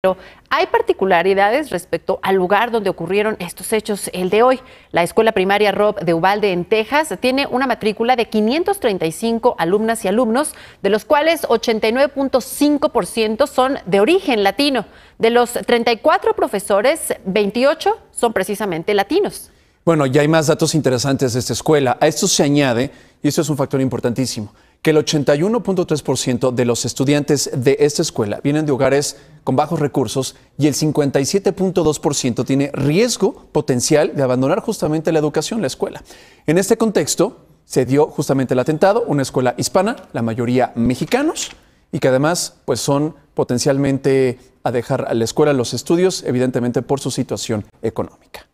Pero hay particularidades respecto al lugar donde ocurrieron estos hechos el de hoy. La escuela primaria Rob de Ubalde en Texas tiene una matrícula de 535 alumnas y alumnos, de los cuales 89.5% son de origen latino. De los 34 profesores, 28 son precisamente latinos. Bueno, ya hay más datos interesantes de esta escuela. A esto se añade, y esto es un factor importantísimo, que el 81.3% de los estudiantes de esta escuela vienen de hogares con bajos recursos y el 57.2% tiene riesgo potencial de abandonar justamente la educación, la escuela. En este contexto se dio justamente el atentado, una escuela hispana, la mayoría mexicanos, y que además pues son potencialmente a dejar a la escuela los estudios, evidentemente por su situación económica.